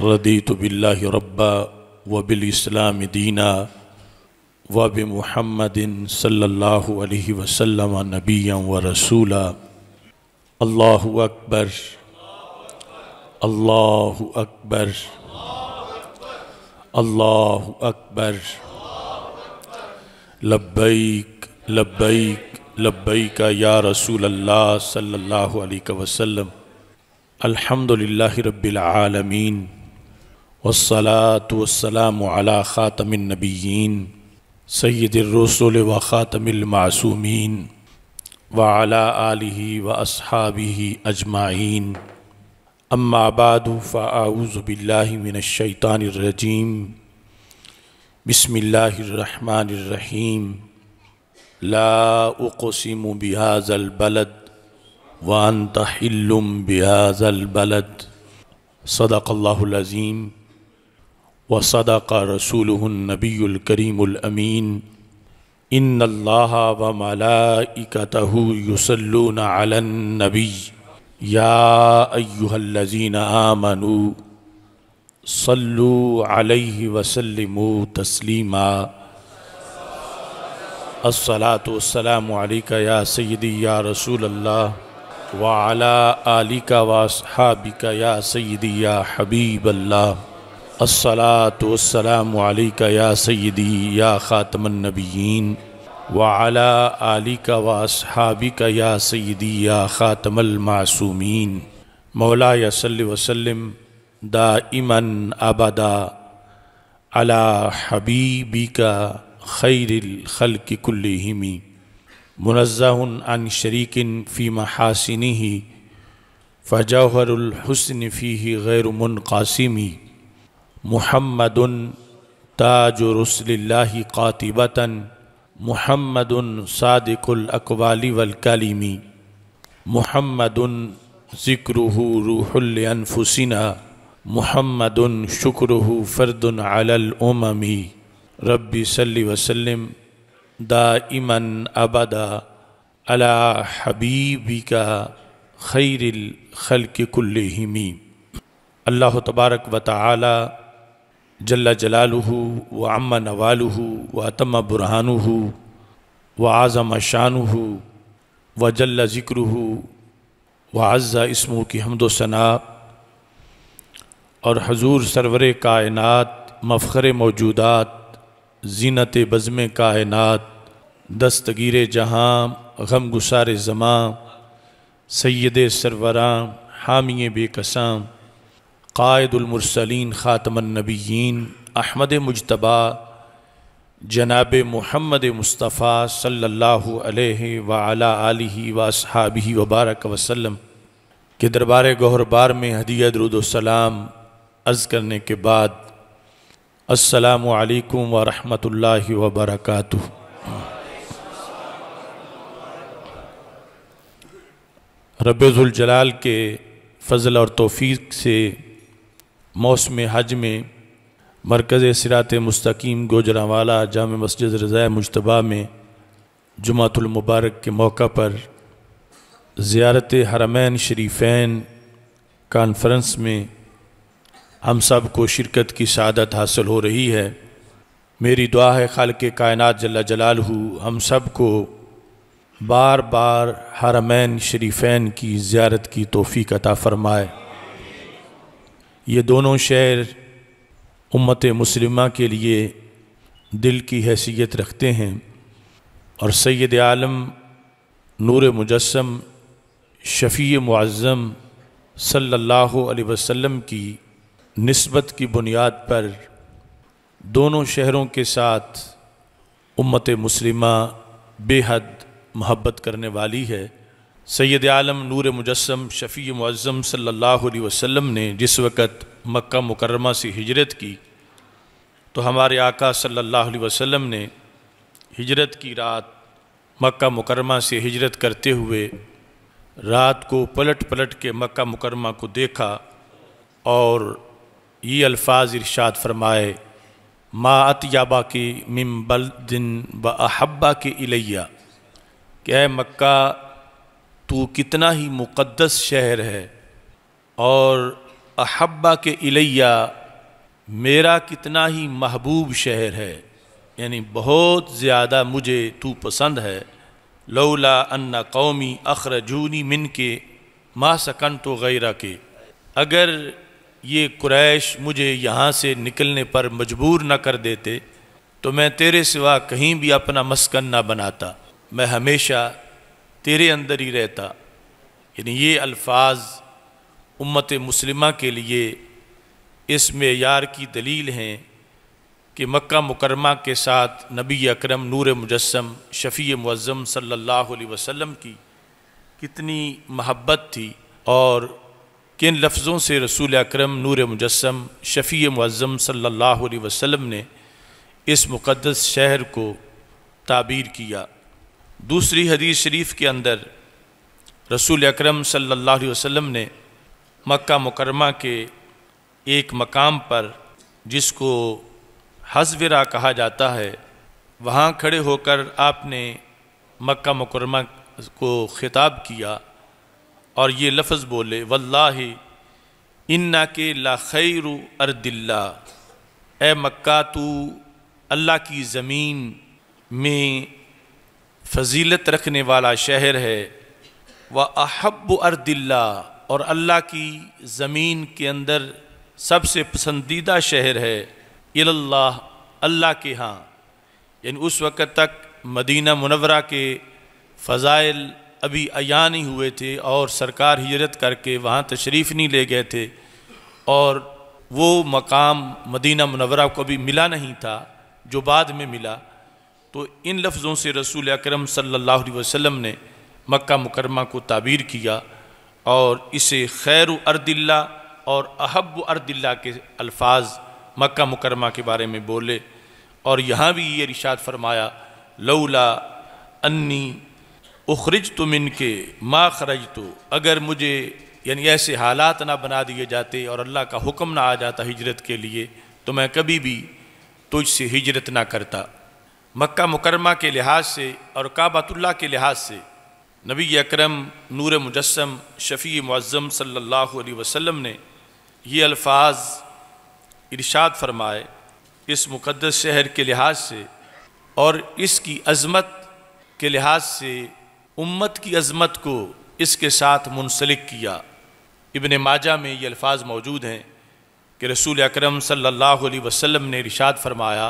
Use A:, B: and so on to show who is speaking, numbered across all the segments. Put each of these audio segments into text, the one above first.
A: रदी तो बिल्ला रब्बा वबिलस्लाम दीना वब महमदिन सल्ला वसलम नबी व रसूला अल्लाह अकबर अल्लाह अकबर अल्लाह अकबर लब्बैक लब्बैक लब्बैक या रसूल अल्लाह सल्लल्लाहु अलैहि वसल्लम अल्हम्दुलिल्लाहि रब्बिल आलमीन वसलातम ख़ातमनबीन सैदरसोल व ख़ातमलमासूमीन वाला आलि व असहाबी अजमाइन अम्माबाद फ़ाऊज़बिल्लिमिनशैतानरजीम बसमीम लाउसम बिहाज़ल बलद वान तहलम बिहाज़ल बलद सदाक़ल्लाज़ीम व सदाक रसूल नबीलकरीमीन इन अल्लाह व मलाइकतहु युसल्लून अलन नबी या अयुहल्लजीन आमनु सल्लु अलैहि वसल्लम तस्लीमा असलातम या सैदी या रसूल अल्लाह वाला आलिका वासहाबिका या सैदी या हबीब अल्लाह असलातम या सैदी या ख़ातमनबीन वाला आली का वासहाबी का या सैदी या ख़ातमलमासूमीन मौला यासल वसलम दा इमन आबादा अला हबीबी का खैरखल की कुल्लिमी अन शरीकिन फ़ी महासिनी फ़जहरहसन फ़ी गैर मुनकासिमी मोहम्मद ताज रसल्ला कातिबता मोहम्मद सादिकलकवाली वलकलीमी मोहम्मद ज़िक्रू रूहलफुसिना मोहम्मद शुक्र फ़र्दन अलमी रबी सल्ली वसलम दाइमन अबदा अला हबीबी का खैरखल कुल्लमी अल्लाह तबारक व ताली जल्ला हो व अम्मा हो व अतम हो व आज़म हो व जल्ला ज़िक्रहू व अज़ा इसमों की हमदोसना और हजूर सरवर कायनत मफ़र मौजूदात जीनत बज़म कायनत दस्तगीर जहाँ गम गुसार ज़मां सैद सरवरा हामी बेकसां कायदुलमरसलिन ख़ातमनबीन अहमद मुशतबा जनाब मोहम्मद मुस्तफ़ा सल्ला वसहाबी वबारक वसलम के दरबार गौहरबार में हदिया दरुदोसलाम अर्ज़ करने के बाद असलकम वरहमल वबरक रबुलजलाल के फ़ज़ल और तोफ़ी से मौसम हज में मरकज़ सिरात मस्तकीम गोजरावाला जाम मस्जिद रज़ा मुशतबा में जुमातुलमबारक के मौका पर ज़्यारत हरमैन शरीफैन कॉन्फ्रेंस में हम सब को शिरकत की शहादत हासिल हो रही है मेरी दुआ है खाल के कायनत जला जलाल हूँ हम सब को बार बार हरमैन शरीफैन की ज़्यारत की तोहफ़ी कता फ़रमाए ये दोनों शेर उम्मत मुसलिमा के लिए दिल की हैसियत रखते हैं और सैद आलम नूर मुजस्म शफ़ी मुआज़म सल्ला वसम की नस्बत की बुनियाद पर दोनों शहरों के साथ उम्मत मुसलिमा बेहद मोहब्बत करने वाली है सैद आलम नूर मुजस्म शफ़ी मज़म सल्ला वसम ने जिस वक़्त मक्का मुकरमा से हिजरत की तो हमारे आका सल्ला वसम ने हिजरत की रात मक्का मुकरमा से हिजरत करते हुए रात को पलट पलट के मक्का मुकरमा को देखा और ये अल्फाज इरशाद फरमाए मात याबा की बल दिन व अहब्बा के इलैया क्या मक्का तो कितना ही मुक़दस शहर है और अहब्बा के इलैया मेरा कितना ही महबूब शहर है यानी बहुत ज़्यादा मुझे तू पसंद है लौला अन्ना कौमी अखरजूनी मिन के मा सकन तो गैरा के अगर ये क्रैश मुझे यहाँ से निकलने पर मजबूर न कर देते तो मैं तेरे सिवा कहीं भी अपना मस्कन ना बनाता मैं हमेशा तेरे अंदर ही रहता यानी ये अल्फाज उम्मत मुसलिमा के लिए इस मेयार की दलील हैं कि मक्का मुकरमा के साथ नबी अकरम नूर मुजस्म शफ़ी मज़म सल्लल्लाहु अलैहि वसल्लम की कितनी महब्बत थी और किन लफ्ज़ों से रसूल अकरम नूर मुजस्म शफ़ी मुज़म सल्लल्लाहु अलैहि वसल्लम ने इस मुक़दस शहर को ताबीर किया दूसरी हदीस शरीफ के अंदर रसूल अकरम सल्लल्लाहु अलैहि वसल्लम ने मक्का मुकरमा के एक मकाम पर जिसको हजविरा कहा जाता है वहाँ खड़े होकर आपने मक्का मुकरमा को ख़िताब किया और ये लफ्ज़ बोले वल्लाह इन्ना के ला खैर अरदिल्ला ए मक्का तू अल्लाह की ज़मीन में फजीलत रखने वाला शहर है व अहब अर्दिल्ला और अल्लाह की ज़मीन के अंदर सबसे पसंदीदा शहर है इल्लाह अल्लाह के यहाँ यानी उस वक़्त तक मदीना मुनवरा के फ़ज़ाइल अभी अया नहीं हुए थे और सरकार हिजरत करके वहाँ तशरीफ़ नहीं ले गए थे और वो मकाम मदीना मुनवरा को भी मिला नहीं था जो बाद में मिला तो इन लफ्ज़ों से रसूल अकरम सल्लल्लाहु अलैहि वसल्लम ने मक्का मुकरमा को ताबीर किया और इसे खैर अर्दिल्ला और अहब अर्दिल्ला के अल्फाज मक्का मुकरमा के बारे में बोले और यहाँ भी ये रिशात फरमाया लौला अन्नी उखरज तुम इनके माँ खरज तो अगर मुझे यानी ऐसे हालात ना बना दिए जाते और अल्लाह का हुक्म ना आ जाता हिजरत के लिए तो मैं कभी भी तुझसे हिजरत ना करता मक्का मुकरमा के लिहाज से और काबातुल्ला के लिहाज से नबी अकरम नूर मुजस्म शफ़ी मज़म सल्ला वसम ने ये अल्फाज इरशाद फरमाए इस मुक़दस शहर के लिहाज से और इसकी अज़मत के लिहाज से उम्मत की अज़मत को इसके साथ मुनसलिक किया इबन माजा में ये अल्फाज मौजूद हैं कि रसूल अकरम सल्ला वसम ने इरशाद फरमाया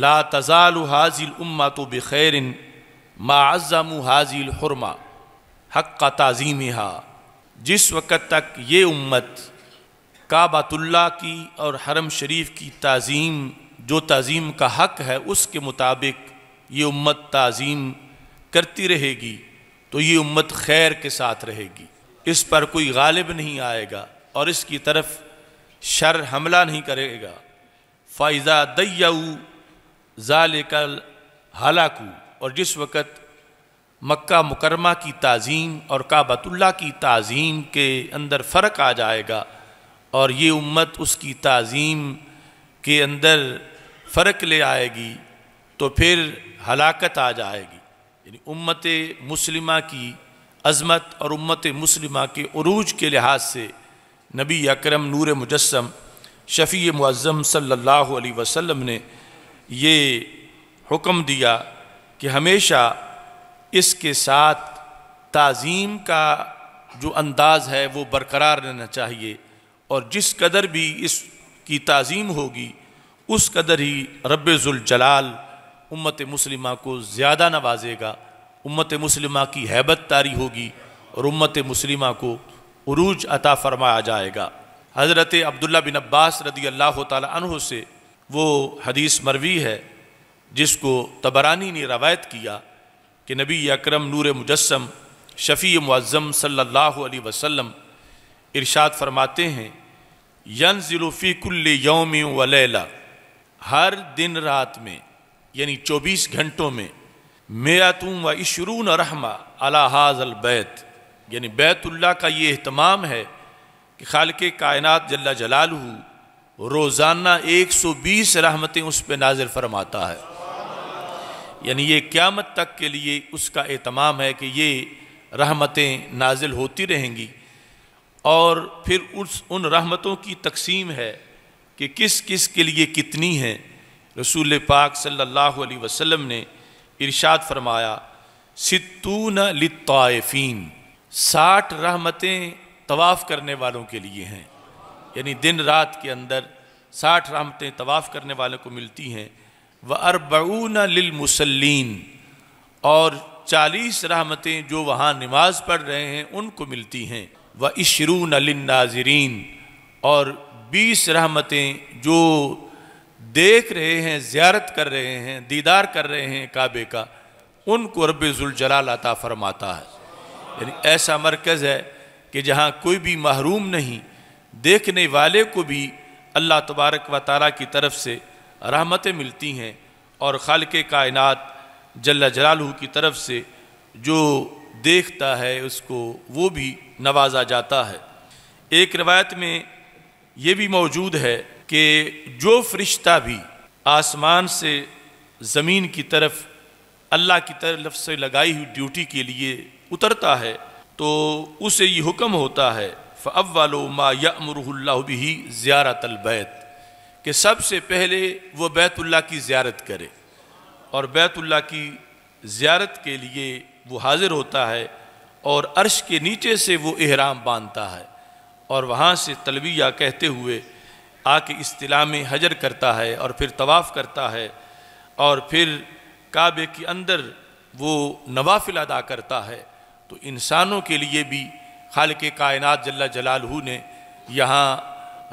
A: ला तज़ाल हाजिल उम्मा तो बैरिन माज़म हाजिल हरमा हक का तज़ीम हा जिस वक़्त तक ये उम्मत काबतुल्ला की और हरम शरीफ की तज़ीम जो तज़ीम का हक है उसके मुताबिक ये उम्मत तज़ीम करती रहेगी तो ये उम्मत खैर के साथ रहेगी इस पर कोई गालिब नहीं आएगा और इसकी तरफ शर हमला नहीं करेगा फ़ायज़ा दैऊ ज़ालिकल हालाकू और जिस वक़्त मक्का मुकरमा की तज़ीम और काबतुल्ला की तज़ीम के अंदर फ़र्क आ जाएगा और ये उम्मत उसकी तज़ीम के अंदर फ़र्क ले आएगी तो फिर हलाकत आ जाएगी यानी उम्मत मुसलिमा की अज़मत और उम्मत मुस्लिमा के अरूज के लिहाज से नबी अकरम नूर मुजस्म शफ़ी मज़म सल्ला वसम ने ये हुक्म दिया कि हमेशा इसके साथ ताज़ीम का जो अंदाज़ है वो बरकरार रहना चाहिए और जिस कदर भी इसकी ताज़ीम होगी उस कदर ही रब्ज़ुलजलाल उम्मत मुस्लिमा को ज़्यादा नवाजेगा उम्मत मुस्लिमा की हैबत तारी होगी और उम्मत मुस्लिमा को अरूज अता फरमाया जाएगा हज़रत अब्दुल्ला बिन अब्बास रदी अल्लाह तह से वो हदीस मरवी है जिसको तबरानी ने रवायत किया कि नबी अकरम नूर मुजस्म शफ़ी मुज़म सल्लल्लाहु अलैहि वसल्लम इरशाद फरमाते हैं यन ज़िलफ़ी कुल योम वलैला हर दिन रात में यानी चौबीस घंटों में मेरा तुम व इशरून रहमा अला हाजल बैत यानी बैतुल्ला का ये अहतमाम है कि खाल कायनत जल्ला जलालू रोज़ाना 120 रहमतें उस पर नाजिल फरमाता है यानी ये क़्यामत तक के लिए उसका एहतमाम है कि ये रहमतें नाजिल होती रहेंगी और फिर उस उन रहमतों की तकसीम है कि किस किस के लिए कितनी हैं रसूल पाक सल्लल्लाहु अलैहि वसल्लम ने इरशाद फरमाया सितून लताइफीन साठ रहमतें तवाफ़ करने वालों के लिए हैं यानी दिन रात के अंदर साठ रहमतें तवाफ़ करने वाले को मिलती हैं व अरबून लिलमुसलिन और चालीस रहमतें जो वहाँ नमाज पढ़ रहे हैं उनको मिलती हैं व इशरून नाजरीन और बीस रहमतें जो देख रहे हैं ज़्यारत कर रहे हैं दीदार कर रहे हैं काबे का उनको रबाल अता फरमाता है यानी ऐसा मरकज़ है कि जहाँ कोई भी महरूम नहीं देखने वाले को भी अल्लाह तबारक व तारा की तरफ से रहमतें मिलती हैं और खाल के कायनत जल्ला जलालू की तरफ से जो देखता है उसको वो भी नवाजा जाता है एक रवायत में ये भी मौजूद है कि जो फरिश्ता भी आसमान से ज़मीन की तरफ अल्लाह की तरफ से लगाई हुई ड्यूटी के लिए उतरता है तो उसे ये हुक्म होता है फ़अल मामरबी ज़्यारत अलबैत के सबसे पहले वो बैतुल्ला की ज़्यारत करे और बैतुल्ला की ज़्यारत के लिए वो हाज़िर होता है और अर्श के नीचे से वो एहराम बांधता है और वहाँ से तलबिया कहते हुए आके इस्तिला में हजर करता है और फिर तवाफ़ करता है और फिर काबे के अंदर वो नवाफिल अदा करता है तो इंसानों के लिए भी खाल के कायनत जल्ला जलालहू ने यहाँ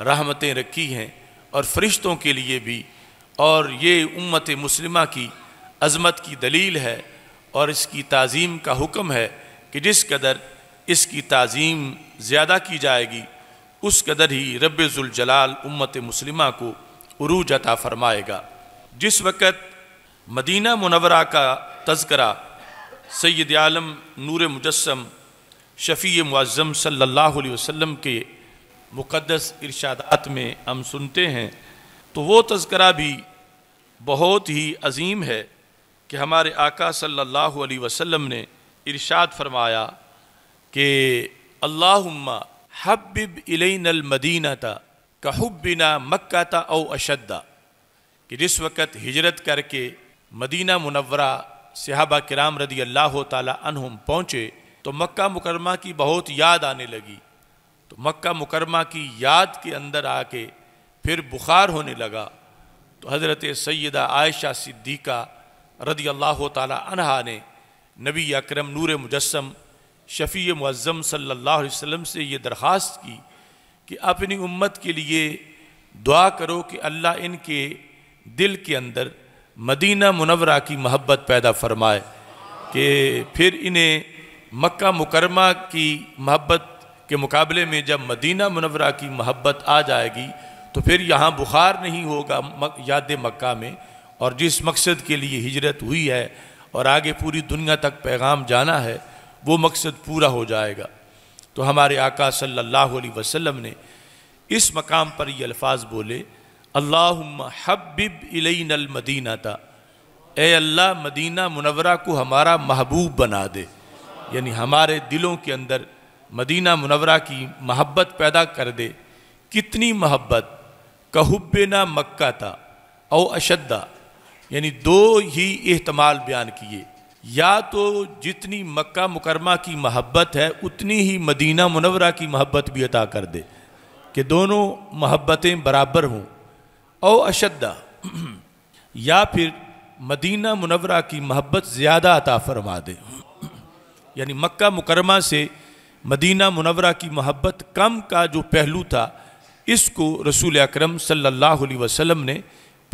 A: रहमतें रखी हैं और फरिश्तों के लिए भी और ये उम्मत मुस्लिमा की अज़मत की दलील है और इसकी तज़ीम का हुक्म है कि जिस कदर इसकी तज़ीम ज़्यादा की जाएगी उस कदर ही रबाल उम्मत मुस्लिमा को अरूज अता फ़रमाएगा जिस वक़्त मदीना मुनवरा का तस्करा सैद आलम नूर मुजस्म शफ़ी सल्लल्लाहु सल्ला वसल्लम के मुक़दस इर्शादात में हम सुनते हैं तो वो तस्करा भी बहुत ही अजीम है कि हमारे आका सल्लल्लाहु अलैहि वसल्लम ने इरशाद फरमाया कि अल्लाहुम्मा हब्बिब इलेनल मदीनता कहुबिना मक्का ता औ अशद्दा कि जिस वक़्त हिजरत करके मदीना मुनवरा सहाबा कराम रदी अल्लाह तम पहुँचे तो मक्का मुकरमा की बहुत याद आने लगी तो मक्का मुकरमा की याद के अंदर आके फिर बुखार होने लगा तो हज़रत सैदा आयशा सिद्दीका रदी अल्लाह तहा ने नबी अक्रम नूर मुजस्म शफ़ी मज़म सल्ला वसम से ये दरख्वास्त की कि अपनी उम्मत के लिए दुआ करो कि अल्लाह इनके दिल के अंदर मदीना मुनवरा की महब्बत पैदा फरमाए कि फिर इन्हें मक्का मुकरमा की मोहब्बत के मुकाबले में जब मदीना मुनवरा की महब्बत आ जाएगी तो फिर यहाँ बुखार नहीं होगा याद मक्का में और जिस मकसद के लिए हिजरत हुई है और आगे पूरी दुनिया तक पैगाम जाना है वो मकसद पूरा हो जाएगा तो हमारे आका सल्लल्लाहु अलैहि वसल्लम ने इस मकाम पर ये अल्फाज बोले अल्लाह हब्बिब इलैन मदीना था ए अल्लाह मदीना मुनवरा को हमारा महबूब बना दे यानी हमारे दिलों के अंदर मदीना मुनवरा की महब्बत पैदा कर दे कितनी महब्बत कहब्बना मक्का था औ अशद्दा यानी दो ही एहतमाल बयान किए या तो जितनी मक्का मुकरमा की महब्बत है उतनी ही मदीना मुनवरा की महब्बत भी अता कर दे कि दोनों महब्बतें बराबर हों औ अशद्दा या फिर मदीना मुनवरा की महब्बत ज़्यादा अता फरमा दे यानी मक्का मुकरमा से मदीना मुनवरा की मोहब्बत कम का जो पहलू था इसको रसूल अकरम सल्लल्लाहु अलैहि वसल्लम ने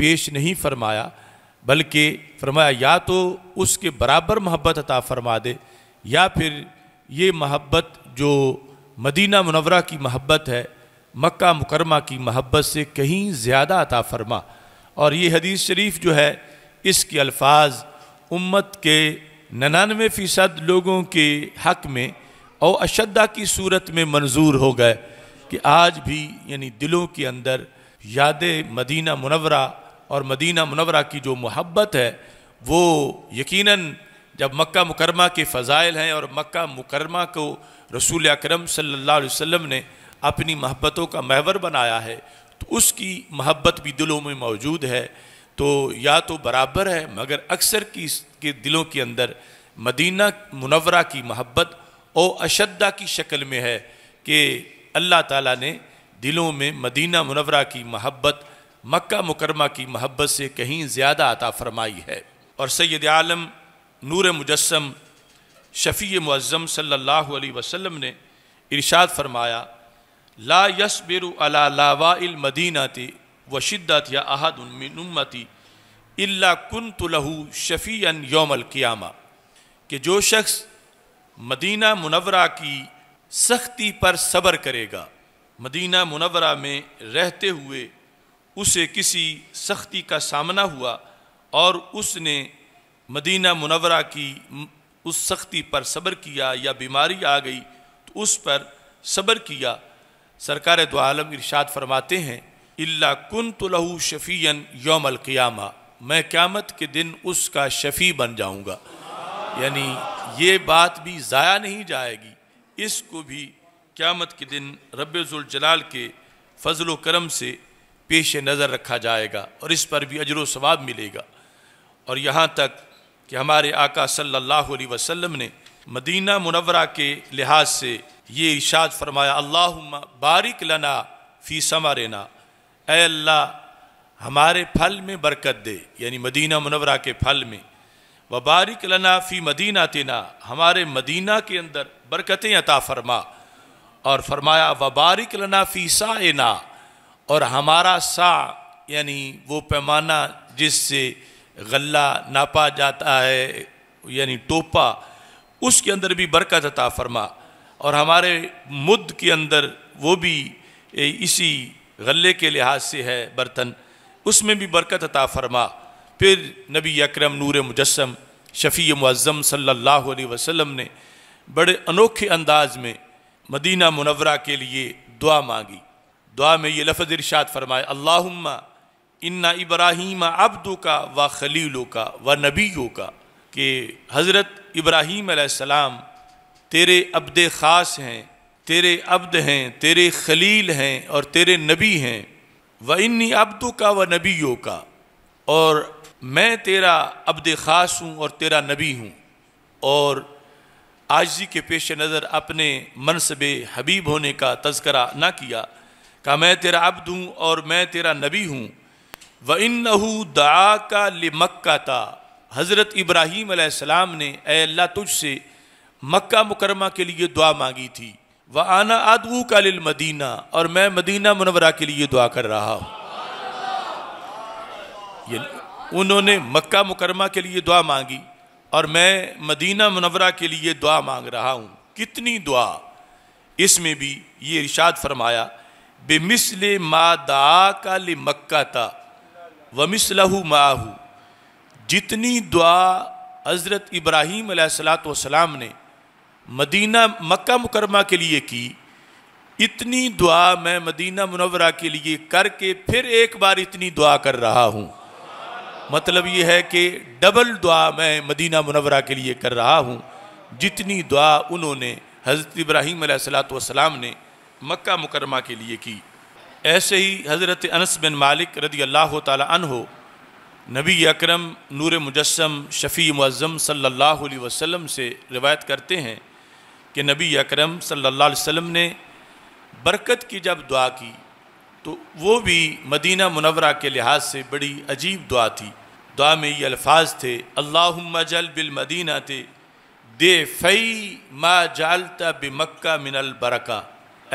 A: पेश नहीं फरमाया बल्कि फरमाया या तो उसके बराबर मोहब्बत अता फरमा दे या फिर ये महब्बत जो मदीना मुनवरा की महब्बत है मक्का मुकरमा की मोहब्बत से कहीं ज़्यादा अता फरमा और ये हदीस शरीफ जो है इसके अल्फाज उम्मत के नन्ानवे फ़ीसद लोगों के हक में और अशद्दा की सूरत में मंजूर हो गए कि आज भी यानी दिलों के अंदर याद मदीना मुनवरा और मदीना मुनवरा की जो मोहब्बत है वो यकीन जब मक्का मुकरमा के फ़ज़ाइल हैं और मक् मुकरमा को रसूल अक्रम सल्ला वम ने अपनी महब्बतों का महवर बनाया है तो उसकी महब्बत भी दिलों में मौजूद है तो या तो बराबर है मगर अक्सर की जिनके दिलों के अंदर मदीना मुनवरा की मोहब्बत और अशद्दा की शक्ल में है कि अल्लाह ताला ने दिलों में मदीना मुनवरा की महब्बत मक्का मुकरमा की महब्बत से कहीं ज़्यादा अता फरमाई है और सैद आलम नूर मुजस्म शफ़ी मुज़म सल्ला वसम ने इरशाद फरमाया ला यसबिर अला लावा मदीनाती व शिद्दत या अहद उम्मती इल्ला कुन तो लहू अन योमल क़ियामा कि जो शख्स मदीना मुनवरा की सख्ती पर सब्र करेगा मदीना मुनवरा में रहते हुए उसे किसी सख्ती का सामना हुआ और उसने मदीना मुनवरा की उस सख्ती पर सब्र किया या बीमारी आ गई तो उस पर सब्र किया सरकार दो आलम इरशाद फरमाते हैं इल्ला कुन तो लहू अन योमल क़ियामा मैं क़्यामत के दिन उसका शफ़ी बन जाऊँगा यानी ये बात भी ज़ाया नहीं जाएगी इसको भी क़्यामत के दिन रबाल के फजल करम से पेश नज़र रखा जाएगा और इस पर भी अजर वाब मिलेगा और यहाँ तक कि हमारे आका सल्लल्लाहु अलैहि वसल्लम ने मदीना मुनवरा के लिहाज से ये इशाद फरमाया अल्लाह बारिक लना फ़ी समारेना अल्लाह हमारे फल में बरकत दे यानी मदीना मुनवरा के फल में वबारिक लना फ़ी मदीना तेना हमारे मदीना के अंदर बरकतें अता फरमा और फरमाया वबारिक लना फ़ी साना और हमारा सा यानी वो पैमाना जिससे गला नापा जाता है यानी टोपा उसके अंदर भी बरकत अता फरमा और हमारे मुद के अंदर वो भी इसी गले के लिहाज से है बर्तन उसमें भी बरकत अता फरमा फिर नबी अकरम नूर मुजस्म शफ़ी मुज़म सल्ला वसम ने बड़े अनोखे अंदाज में मदीना मुनवरा के लिए दुआ मांगी दुआ में ये लफज इरशाद फरमाए अल्लाहुम्मा इन्ना इब्राहिम अब्दों का व खलीलों का व नबीयों का कि हज़रत इब्राहीम सलाम तेरे अब्द ख़ास हैं तेरे अब्द हैं तेरे खलील हैं और तेरे नबी हैं व इन्नी अब्दू का व नबीयों का और मैं तेरा अब्द ख़ास हूँ और तेरा नबी हूँ और आजी के पेश नज़र अपने मनसब हबीब होने का तस्करा ना किया का मैं तेरा अब्द हूँ और मैं तेरा नबी हूँ व इन दा का मक्का था हज़रत इब्राहीम ने अल्लाह से मक्का मुकरमा के लिए दुआ मांगी थी व आना आदू कालिल मदीना और मैं मदीना मुनवरा के लिए दुआ कर रहा हूँ ये उन्होंने मक्का मुकरमा के लिए दुआ मांगी और मैं मदीना मुनवरा के लिए दुआ मांग रहा हूँ कितनी दुआ इसमें भी ये इर्शाद फरमाया बेमिसल मा दा का ले मक्का था मिसलहू माहू जितनी दुआ हज़रत इब्राहीम सलात ने मदीना मक्का मुकरमा के लिए की इतनी दुआ मैं मदीना मुनवरा के लिए करके फिर एक बार इतनी दुआ कर रहा हूँ मतलब ये है कि डबल दुआ मैं मदीना मुनवरा के लिए कर रहा हूँ जितनी दुआ उन्होंने हज़रत इब्राहीम सलाम ने मक्का मुकरमा के लिए की ऐसे ही हज़रत अनस बिन मालिक रदी अल्लाह हो नबी अक्रम नूर मुजस्म शफ़ी मुज़म सल्ला अलैहि से रिवायत करते हैं कि नबी अकरम सल्लल्लाहु अलैहि वसल्लम ने बरकत की जब दुआ की तो वो भी मदीना मुनवरा के लिहाज से बड़ी अजीब दुआ थी दुआ में ये अल्फाज थे अल्लाह जल बिल मदीना थे दे फ़ई मा जालता बे मक्का मिनल बरका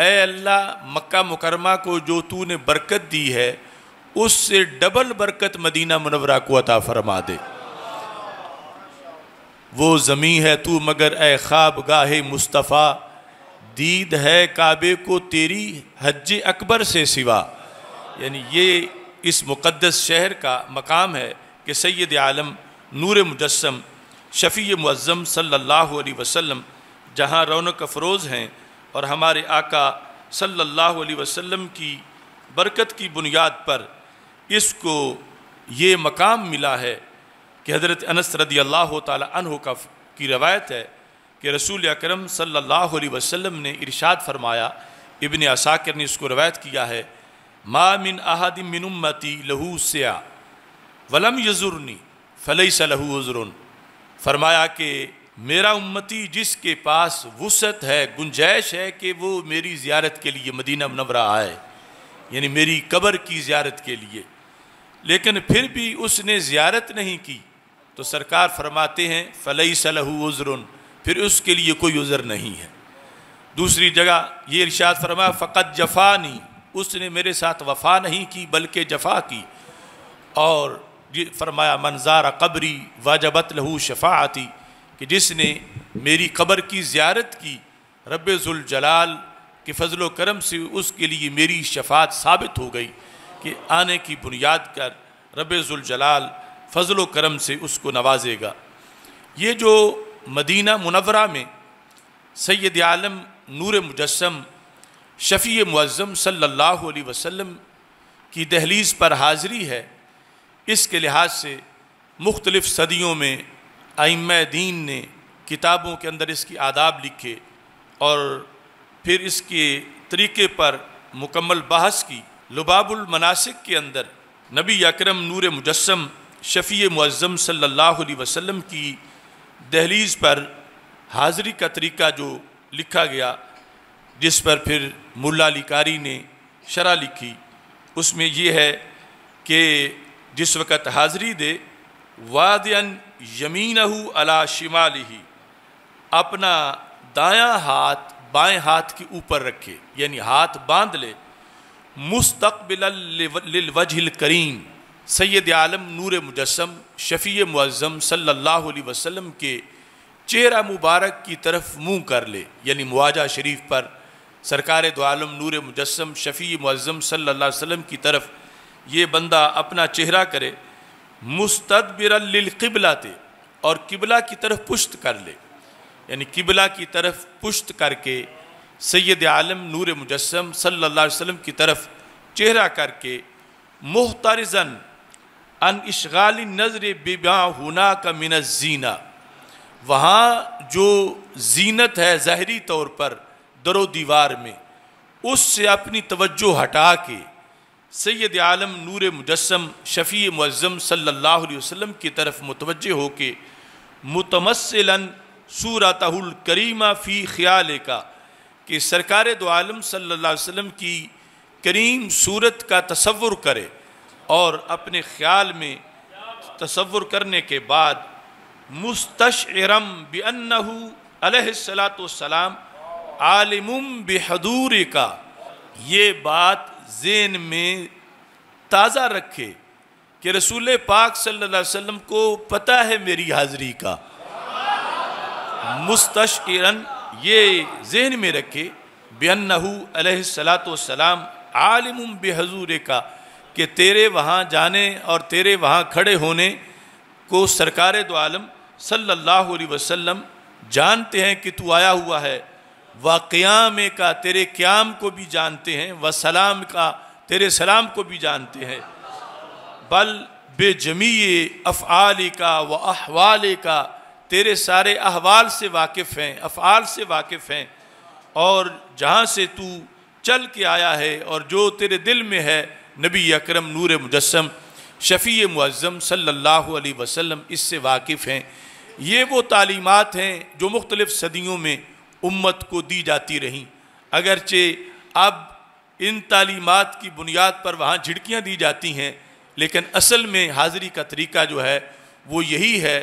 A: ए अल्लाह मक्का मुकरमा को जो तू ने बरकत दी है उससे डबल बरकत मदीना मुनवरा को अता फरमा दे वो ज़मी है तू मगर ए ख्वाब गाहे मुस्तफ़ा दीद है काबे को तेरी हज अकबर से सिवा यानी ये इस मुक़दस शहर का मकाम है कि सैद आलम नूर मुजस्म शफ़ी मुज़म सल्लल्लाहु अलैहि वसल्लम जहाँ रौनक अफरोज़ हैं और हमारे आका सल्लल्लाहु अलैहि वसल्लम की बरकत की बुनियाद पर इसको ये मकाम मिला है कि हज़रत अनस रदी अल्लाह तह का की रवायत है कि रसूल अक्रम सल्लल्लाहु अलैहि वसल्लम ने इरशाद फरमाया इबन असाकर ने इसको रवायत किया है मा मिन अहद मिन उम्मती लहू सया वलम यजुर्नी फलई सलहू उजरन फरमाया कि मेरा उम्मती जिसके पास वसत है गुंजाइश है कि वो मेरी ज़्यारत के लिए मदीना मनवरा आए यानी मेरी कब्र की ज़्यारत के लिए लेकिन फिर भी उसने ज़्यारत नहीं की तो सरकार फरमाते हैं फ़लई सलहू उज़रन फिर उसके लिए कोई उज़र नहीं है दूसरी जगह ये इर्शाद फरमा फ़कत जफा नहीं उसने मेरे साथ वफा नहीं की बल्कि जफा की और फरमाया मंजार कबरी वाजबत लहू आती कि जिसने मेरी कब्र की ज्यारत की रबाल के फजल करम से उसके लिए मेरी शफात साबित हो गई कि आने की बुनियाद कर रबाल फजल करम से उसको नवाजेगा ये जो मदीना मुनवरा में सैद आलम नूर मुजस्म शफ़ी मुज़म सल्लल्लाहु अलैहि वसल्लम की दहलीज़ पर हाज़री है इसके लिहाज से मुख्तलिफ़ सदियों में आइम दीन ने किताबों के अंदर इसकी आदाब लिखे और फिर इसके तरीके पर मुकम्मल बहस की लुबाबुल मनासिक के अंदर नबी अकरम नूर मुजस्म शफ़ी मज़म सल्लल्लाहु अलैहि वसल्लम की दहलीज़ पर हाज़री का तरीका जो लिखा गया जिस पर फिर मुल्ला लिकारी ने शरा लिखी उसमें यह है कि जिस वक़्त हाज़री दे वादियन यमीन अला शिमाल ही अपना दायां हाथ बाएं हाथ के ऊपर रखे यानी हाथ बांध ले मुस्तबिल करीम सैद आलम नूर मुजस्म शफ़ी मुज़म सल्ला वसम के चेहरा मुबारक की तरफ मुँह कर ले यानी मुआजा शरीफ पर सरकार दोआलम नूर मुजस्म शफ़ी मुज़म सल्ला वसम की तरफ ये बंदा अपना चेहरा करे मुस्तबिरबिला ते और किबला की तरफ पुश्त कर ले यानी किबला की तरफ पुश्त करके सैद आलम नूर मुजस्म सल्ला वसम की तरफ चेहरा करके मुहतरजन अन इशगाल नज़र बिबा हुना का मिन जीना वहाँ जो जीनत है जहरी तौर पर दरो दीवार में उससे अपनी तवज्जो हटा के सैद आलम नूर मुजस्म शफ़ी मुज़म सल्ला वसम की तरफ मुतवज हो के मुतमसला सूरतहुल करीमा फ़ी ख्याल का कि सरकार दो आलम सल्ला वसम की करीम सूरत का तस्वुर करे और अपने ख्याल में तसवुर करने के बाद मुस्तशरम बन्नसलाम आलिम बेहदूर का ये बात जेन में ताज़ा रखे कि रसूल पाक सल्लल्लाहु अलैहि वसल्लम को पता है मेरी हाज़री का मुस्तशरन ये जहन में रखे सलाम आलिम बहजूर का कि तेरे वहाँ जाने और तेरे वहाँ खड़े होने को सरकार दो आलम सल्लल्लाहु अलैहि वसल्लम जानते हैं कि तू आया हुआ है व क़्याम का तेरे क़्याम को भी जानते हैं व सलाम का तेरे सलाम को भी जानते हैं बल बेजमी अफ़ाल का व अहवाल का तेरे सारे अहवाल से वाकिफ़ हैं अफ़ाल से वाकिफ़ हैं और जहाँ से तू चल के आया है और जो तेरे दिल में है नबी अकरम नूर मुजस्म शफ़ी मुज़म सल्ला वसम इससे वाकिफ़ हैं ये वो तालीमत हैं जो मुख्तलिफ़ सदियों में उम्मत को दी जाती रहीं अगरचे अब इन तालीमत की बुनियाद पर वहाँ झिड़कियाँ दी जाती हैं लेकिन असल में हाज़िरी का तरीका जो है वो यही है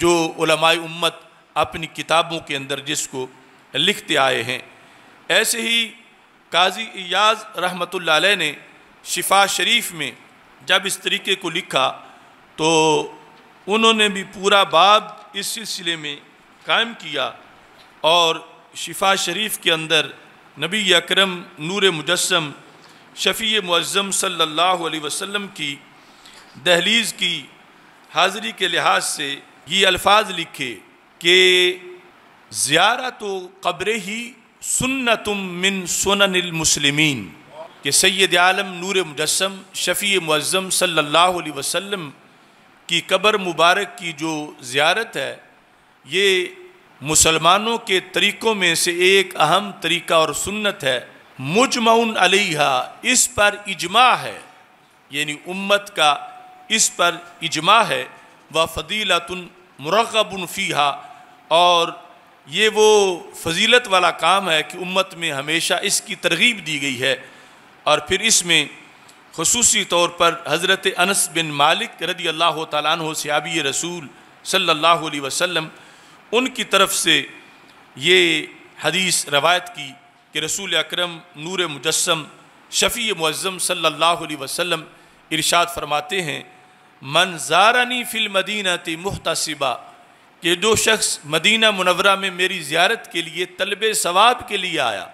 A: जो उम्मत अपनी किताबों के अंदर जिसको लिखते आए हैं ऐसे ही काजी इयाज रहमत ने शिफा शरीफ में जब इस तरीके को लिखा तो उन्होंने भी पूरा बाब इस सिलसिले में कायम किया और शिफा शरीफ के अंदर नबी अकरम नूर मुजस्म शफ़ी मुज़म सल्लल्लाहु अलैहि वसल्लम की दहलीज़ की हाज़री के लिहाज से ये अल्फाज लिखे कि ज़्यारत कब्र ही सुन्नतुम मिन सुनन मुसलमिन कि सैद आलम नूर मुजस्म शफ़ी मुज़म सल्ला वसम की कबर मुबारक की जो ज़्यारत है ये मुसलमानों के तरीक़ों में से एक अहम तरीक़ा और सुन्नत है मुजमाउन अलहा इस पर इजमा है यानी उम्मत का इस पर इजमा है व फजीलतन मरकबन फ़ीहा और ये वो फजीलत वाला काम है कि उम्मत में हमेशा इसकी तरगीब दी गई है और फिर इसमें खसूसी तौर पर हज़रत अनस बिन मालिक रदी अल्लाह तन सयाबी रसूल सल्ला वसम उनकी तरफ से ये हदीस रवायत की कि रसूल अक्रम नूर मुजस्म शफ़ी मुज़म सल्ला वसम इरशाद फरमाते हैं मनजारानी फ़िल ती मुहतसिबा कि जो शख्स मदीना मुनवरा में मेरी ज़्यारत के लिए तलब सवाब के लिए आया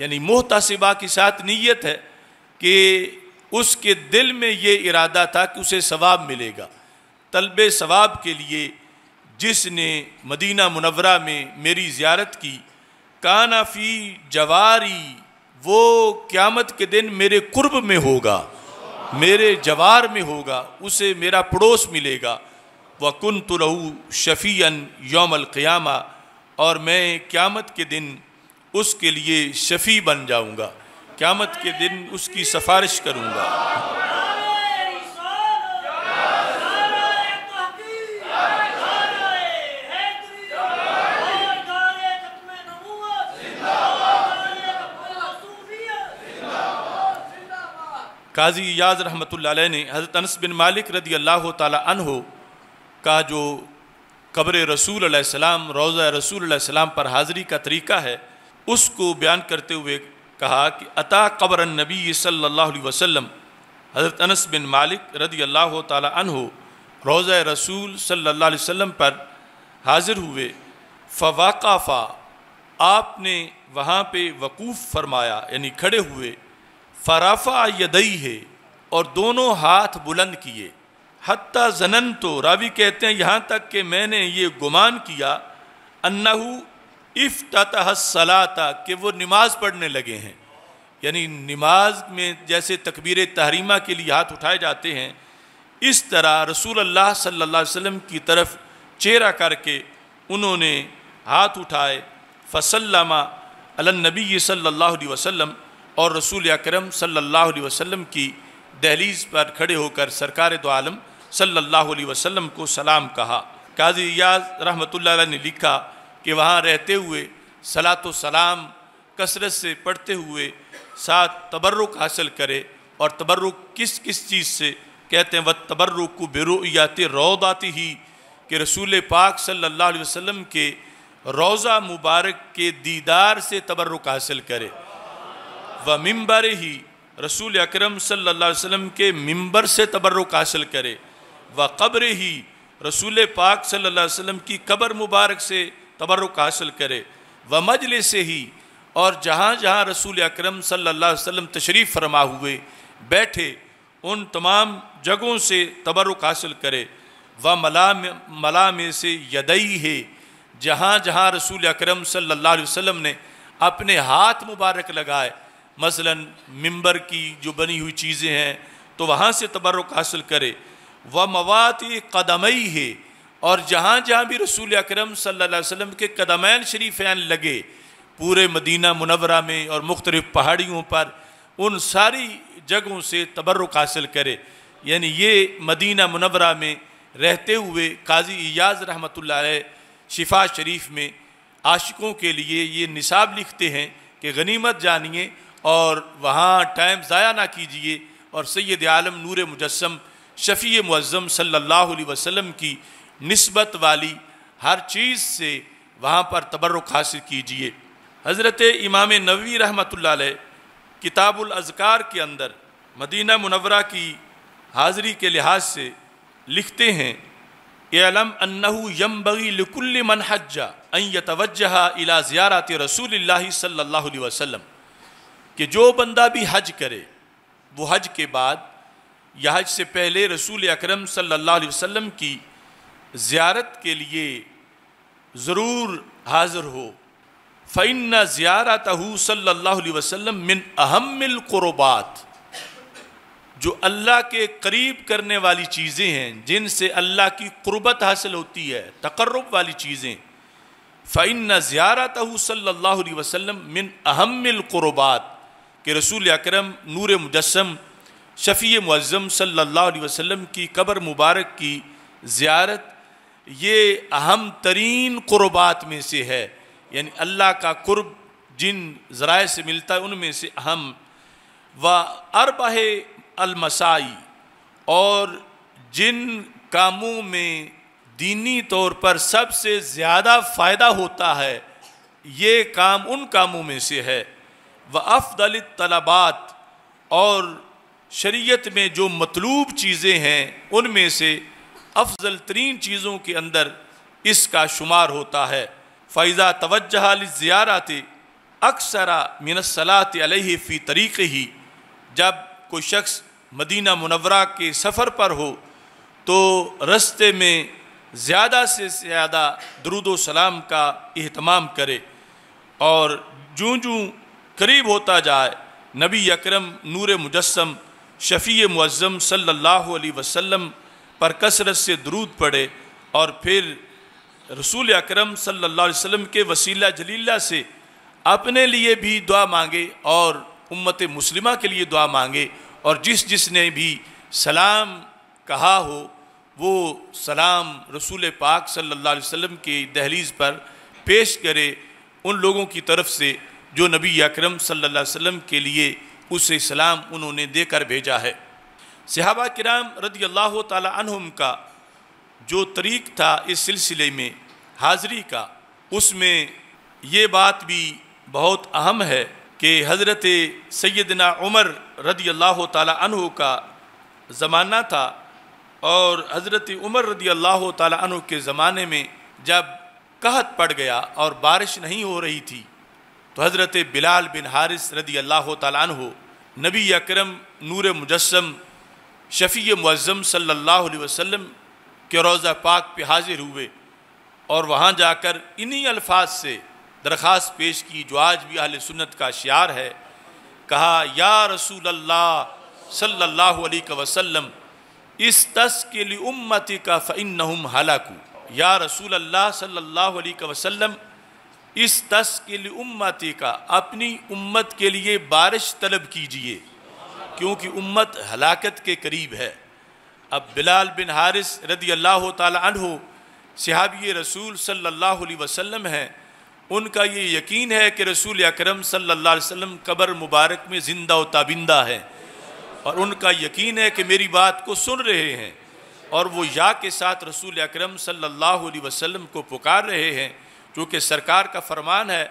A: यानी मुहतसिबा के साथ नीयत है कि उसके दिल में ये इरादा था कि उसे सवाब मिलेगा तलब सवाब के लिए जिसने मदीना मुनवरा में मेरी ज़्यारत की कानाफ़ी जवारी वो क़्यामत के दिन मेरे कुर्ब में होगा मेरे जवार में होगा उसे मेरा पड़ोस मिलेगा वकुन तो रहू शफ़ी योमल क़्यामा और मैं क़्यामत के दिन उसके लिए शफ़ी बन जाऊंगा क़्यामत के दिन उसकी सिफारिश करूंगा काजी याज रहमत ने हज़रत अनस बिन मालिक रदी अल्लाह तहो का जो कब्र रसूल सलाम रोज़ा रसूल सलाम पर हाज़िरी का तरीका है उसको बयान करते हुए कहा कि अता कबर नबी सल्लल्लाहु अलैहि वसल्लम हज़रत अनस बिन मालिक रदी अल्लाह तहो रोज़ रसूल सल्लल्लाहु अलैहि वसल्लम पर हाज़िर हुए फवाकाफ़ा आपने वहाँ पे वकूफ़ फरमाया यानी खड़े हुए फराफा यदई है और दोनों हाथ बुलंद किए हत्ता जनन तो रावी कहते हैं यहाँ तक कि मैंने ये गुमान किया अन्नहू इफ्तः सलाता कि वो नमाज पढ़ने लगे हैं यानी नमाज में जैसे तकबीर तहरीमा के लिए हाथ उठाए जाते हैं इस तरह रसूल अल्लाह सल्ला वसम की तरफ चेहरा करके उन्होंने हाथ उठाए फसलमा अलनबी सल्ला वसम और रसूल अक्रम सल्ला वसम की दहलीज़ पर खड़े होकर सरकार दो आलम सल्ला वसम को सलाम कहा काजी याज रहमत ने लिखा कि वहाँ रहते हुए सलात सलाम कसरत से पढ़ते हुए साथ तबर्रुक हासिल करे और तबर्रुक किस किस चीज़ से कहते हैं व तबर्रुक को बेरोत रौदाती ही कि रसूल पाक सल्लल्लाहु अलैहि वसल्लम के रोज़ा मुबारक के दीदार से तबर्रुक हासिल करे व मंबर ही रसूल अकरम सल्लल्लाहु अलैहि वसल्लम के मंबर से तबर्रुक हासिल करे व कब्र ही रसूल पाक सल्लल्लाहु अलैहि वसल्लम की कब्र मुबारक से तबरुक हासिल करे व मजल से ही और जहाँ जहाँ रसूल अक्रम सल्ला तशरीफ़ फरमा हुए बैठे उन तमाम जगहों से तबरुक हासिल करे व मला मला में से यदई है जहाँ जहाँ रसूल अक्रम सल्ला ने अपने हाथ मुबारक लगाए मसलन मंबर की जो बनी हुई चीज़ें हैं तो वहाँ से तबरुक हासिल करे व मवाती कदमई है और जहाँ जहाँ भी रसूल अक्रम सम वसम के कदमैन शरीफान लगे पूरे मदीना मुनवरा में और मुख्तलिफ पहाड़ियों पर उन सारी जगहों से तबर्रुक हासिल करे यानी ये मदीना मुनवरा में रहते हुए काजी इयाज रहमत शिफा शरीफ में आशिकों के लिए ये निसाब लिखते हैं कि गनीमत जानिए और वहाँ टाइम ज़ाया ना कीजिए और सैद आलम नूर मुजस्म शफ़ी मज़म सल्ला वसम की नस्बत वाली हर चीज़ से वहाँ पर तबरुक हासिल कीजिए हज़रत इमाम नवी रहमत किताबुल अजकार के अंदर मदीना मुनवरा की हाज़री के लिहाज से लिखते हैं एलम अनहू यम बगी लकुल्ल मनहजा अयतवजह इला ज़ियारत रसूल सल्ला वसम कि जो बंदा भी हज करे वो हज के बाद या हज से पहले रसूल अक्रम सल्ला वसम की ज़्यारत के लिए ज़रूर हाज़िर हो फ़ैन ज़्यारत अलैहि वसल्लम मिन अहमिल क़ुरबात जो अल्लाह के करीब करने वाली चीज़ें हैं जिनसे अल्लाह की क़ुरबत हासिल होती है तकर्रब वाली चीज़ें फ़ैन ज़्यारत अलैहि वसल्लम मिन अहमिल क़ुरबात के रसूल अक्रम नूर मुजस्म शफ़ी मुज़म सल्ला वसम की कब्र मुबारक की ज़्यारत ये अहम तरीन क़ुरबात में से है यानी अल्लाह का कुर्ब जिन ज़रा से मिलता है उनमें से अहम व अरबा अलमसाई और जिन कामों में दीनी तौर पर सबसे ज़्यादा फ़ायदा होता है ये काम उन कामों में से है व अफदल तलबात और शरीयत में जो मतलूब चीज़ें हैं उनमें से अफजल तरीन चीज़ों के अंदर इसका शुमार होता है फ़ैज़ा ज्यारत अक्सरा मिनसलात अलही फ़ी तरीक़ ही जब कोई शख्स मदीना मुनवरा के सफ़र पर हो तो रस्ते में ज़्यादा से ज़्यादा दरुदोसलाम सलाम का अहतमाम करे और जू जूँ करीब होता जाए नबी अकरम नूर मुजस्म शफ़ी मुज़म सल्लल्लाहु अलैहि वसल्लम पर कसरत से दरूद पड़े और फिर रसूल अकरम सल्लाम के वसीला जलीला से अपने लिए भी दुआ मांगे और उम्मत मुस्लिमा के लिए दुआ मांगे और जिस जिसने भी सलाम कहा हो वो सलाम रसूल पाक सल्ला अलैहि के की दहलीज़ पर पेश करे उन लोगों की तरफ से जो नबी अकरम सल्ला अलैहि के लिए उसे सलाम उन्होंने देकर भेजा है सिहाबा कराम रदी अल्लाह तहम का जो तरीक था इस सिलसिले में हाज़री का उसमें ये बात भी बहुत अहम है कि हज़रत सैदना उमर रदी अल्लाह तहु का ज़माना था और हज़रत उमर रदी अल्लाह तहु के ज़माने में जब कहत पड़ गया और बारिश नहीं हो रही थी तो हज़रत बिलाल बिन हारिस रदी अल्लाह तहु नबी अक्रम नूर मुजस्म शफ़ी मज़म सल्लल्लाहु अलैहि वसल्लम के रोज़ा पाक पे हाजिर हुए और वहाँ जाकर इन्हीं अल्फाज से दरख्वास्त पेश की जो आज भी अहल सुन्नत का शार है कहा या रसूल अल्लाह सल्लल्लाहु अलैहि वसल्लम इस तस के लिए उम्मत का फ़िन हलाकू या रसूल अल्लाह सल्लल्लाहु अलैहि वसल्लम इस तस के लिए उम्मत का अपनी उम्मत के लिए बारिश तलब कीजिए क्योंकि उम्मत हलाकत के करीब है अब बिलाल बिन हारिस रदी अल्लाह तहो सिहाबी रसूल सल्लल्लाहु अलैहि वसल्लम हैं उनका ये यकीन है कि रसूल अक्रम सल्लल्लाहु वसम कबर मुबारक में ज़िंदा व ताबिंदा है और उनका यकीन है कि मेरी बात को सुन रहे हैं और वो या के साथ रसूल अक्रम सल्ला वसलम को पुकार रहे हैं क्योंकि सरकार का फरमान है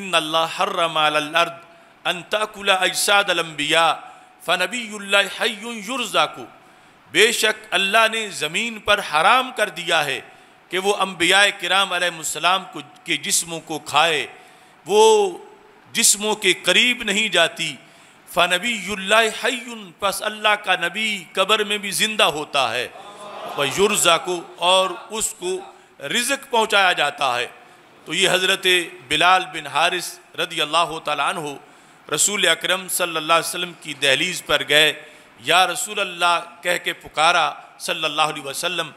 A: इन अल्लाह हर्रम अर्द अजसाद अलम्बिया फ़नबी हयुर्जाकू बेशक अल्लाह ने ज़मीन पर हराम कर दिया है कि वो अम्बिया कराम को के जिस्मों को खाए वो जिस्मों के करीब नहीं जाती फ़नबी हयुन बस अल्लाह का नबी कब्र में भी ज़िंदा होता है वह युर्जा को और उसको रिजक पहुँचाया जाता है तो ये हज़रत बिलाल बिन हारिस रदी अल्लाह तन हो रसूल अकरम सल्लल्लाहु की दहलीज पर गए या रसूल अल्लाह कह के पुकारा सल्ला वसम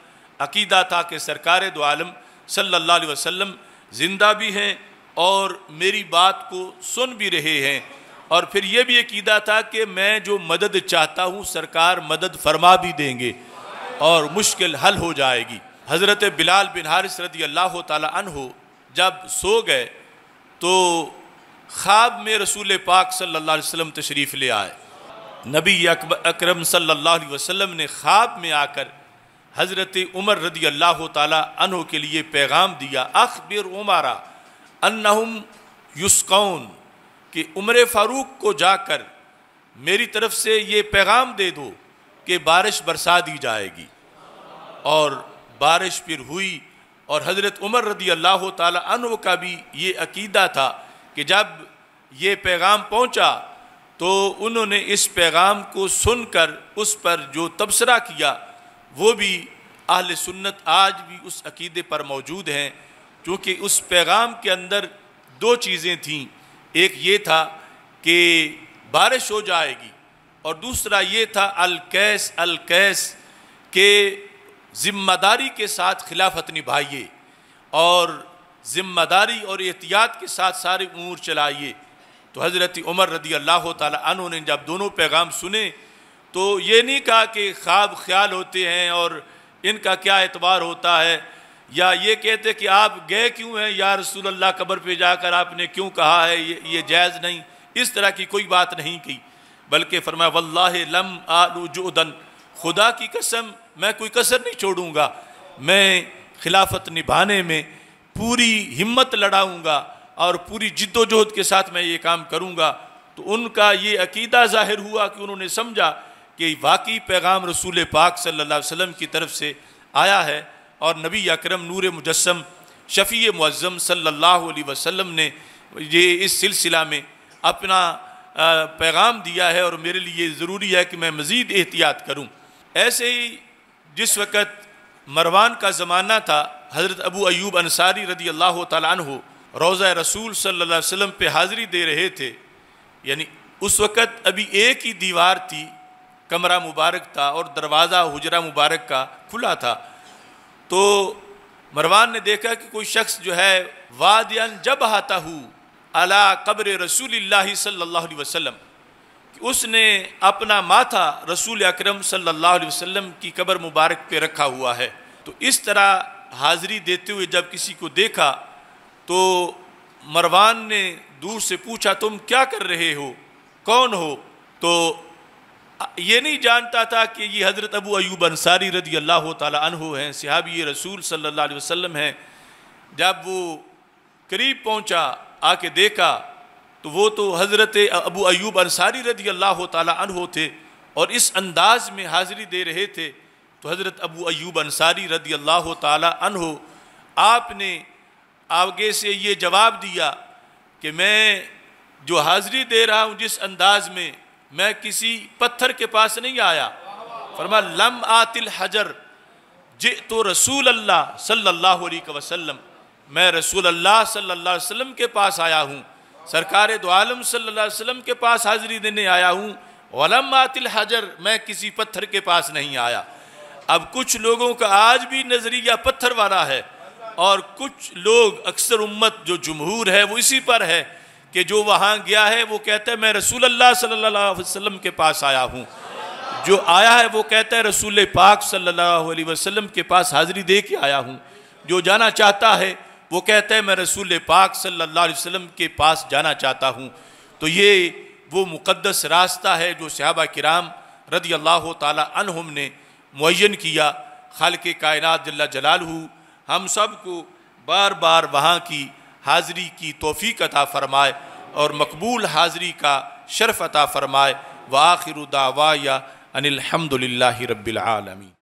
A: अकीदा था कि सरकार दो आलम सल्ला वसम ज़िंदा भी हैं और मेरी बात को सुन भी रहे हैं और फिर यह भी अकीदा था कि मैं जो मदद चाहता हूँ सरकार मदद फरमा भी देंगे और मुश्किल हल हो जाएगी हज़रत बिलाल बिन हारिस रदी अल्लाह तन जब सो गए तो ख्वाब में रसूल पाक सल्लल्लाहु अलैहि वसल्लम तशरीफ़ ले आए नबी अकरम सल्लल्लाहु अलैहि वसल्लम ने ख्वाब में आकर हज़रत उमर रदी अल्लाह तहों के लिए पैगाम दिया अखबिर उमारा अन्नहुम युस्कौन कि उमर फ़ारूक को जाकर मेरी तरफ से ये पैगाम दे दो कि बारिश बरसा दी जाएगी और बारिश फिर हुई और हज़रत उमर रदी अल्लाह तहों का भी ये अकीदा था कि जब ये पैगाम पहुंचा तो उन्होंने इस पैगाम को सुनकर उस पर जो तबसरा किया वो भी अहल सुन्नत आज भी उस अकीदे पर मौजूद हैं क्योंकि उस पैगाम के अंदर दो चीज़ें थीं एक ये था कि बारिश हो जाएगी और दूसरा ये था अलकैस अलकैस के ज़िम्मेदारी के साथ खिलाफत निभाइए और ज़िम्मेदारी और एहतियात के साथ सारे उमूर चलाइए तो हज़रत उमर रदी अल्लाह तु ने जब दोनों पैगाम सुने तो ये नहीं कहा कि ख्वाब ख्याल होते हैं और इनका क्या एतबार होता है या ये कहते कि आप गए क्यों हैं या रसूल अल्लाह कबर पर जाकर आपने क्यों कहा है ये ये जायज़ नहीं इस तरह की कोई बात नहीं की बल्कि फरमा वल्ला लम आलूजोदन खुदा की कसम मैं कोई कसर नहीं छोड़ूंगा मैं खिलाफत निभाने में पूरी हिम्मत लड़ाऊँगा और पूरी जिद्दोजहद के साथ मैं ये काम करूँगा तो उनका ये अकीदा ज़ाहिर हुआ कि उन्होंने समझा कि वाकई पैगाम रसूल पाक सल्ला वसम की तरफ से आया है और नबी अकरम नूर मुजस्म शफ़ी मज़म सल्ला वसम ने ये इस सिलसिला में अपना पैगाम दिया है और मेरे लिए ज़रूरी है कि मैं मज़ीद एहतियात करूँ ऐसे ही जिस वक़्त मरवान का ज़माना था हज़रत अबू अयूब अंसारी रदी अल्लाह तु रोज़ा रसूल सल्ला वसम पर हाज़री दे रहे थे यानी उस वक़्त अभी एक ही दीवार थी कमरा मुबारक था और दरवाज़ा हजरा मुबारक का खुला था तो मरवान ने देखा कि कोई शख्स जो है वादियन जब आता हूँ अला कब्र रसूल सल्ला वसम उसने अपना माथा रसूल अकरम सल्ला वसम की कब्र मुबारक पर रखा हुआ है तो इस तरह हाज़िरी देते हुए जब किसी को देखा तो मरवान ने दूर से पूछा तुम क्या कर रहे हो कौन हो तो ये नहीं जानता था कि ये हज़रत अबू अयूब अंसारी रदी अल्लाह तहो हैं सिहाबी रसूल सल्ला वसम हैं जब वो करीब पहुँचा आके देखा तो वो तो हज़रत अबू अयूब अंसारी रदी अल्लाह तहो थे और इस अंदाज़ में हाज़िरी दे रहे थे तो हज़रत अबू अयूब अंसारी रदी अल्लाह तहो आपने आगे से ये जवाब दिया कि मैं जो हाज़िरी दे रहा हूँ जिस अंदाज में मैं किसी पत्थर के पास नहीं आया फरमा लम आतिल हजर जे तो रसूल अल्लाह सल्लल्लाहु अलैहि वसल्लम मैं रसूल अल्लाह सल्लल्लाहु अलैहि वसल्लम के पास आया हूँ सरकार दो आलम सल्लल्लाहु अलैहि वसल्लम के पास हाज़िरी देने आया हूँ वलम आतिल हजर मैं किसी पत्थर के पास नहीं आया अब कुछ लोगों का आज भी नज़रिया पत्थर वाला है और कुछ लोग अक्सर उम्मत जो जमहूर है वो इसी पर है कि जो वहाँ गया है वो कहता है मैं रसूल अल्लाह सल्लल्लाहु अलैहि वसल्लम के पास आया हूँ जो आया है वो कहता है रसूल पाक सल्लल्लाहु अलैहि वसल्लम के पास हाज़िरी दे के आया हूँ जो जाना चाहता है वो कहता है मैं रसूल पाक सल्लल्लाहु अलैहि वसल्लम के पास जाना चाहता हूँ तो ये वो मुक़दस रास्ता है जो सहाबा किराम रदी अल्लाह तन ने मुन किया खल के कायनत जल्ला जलाल हो हम सब को बार बार वहाँ की हाज़री की तोफ़ी अता फ़रमाए और मकबूल हाज़री का शर्फ़ अता फ़रमाए वाखिर दावा या अनिलहमदिल्ला रबालमी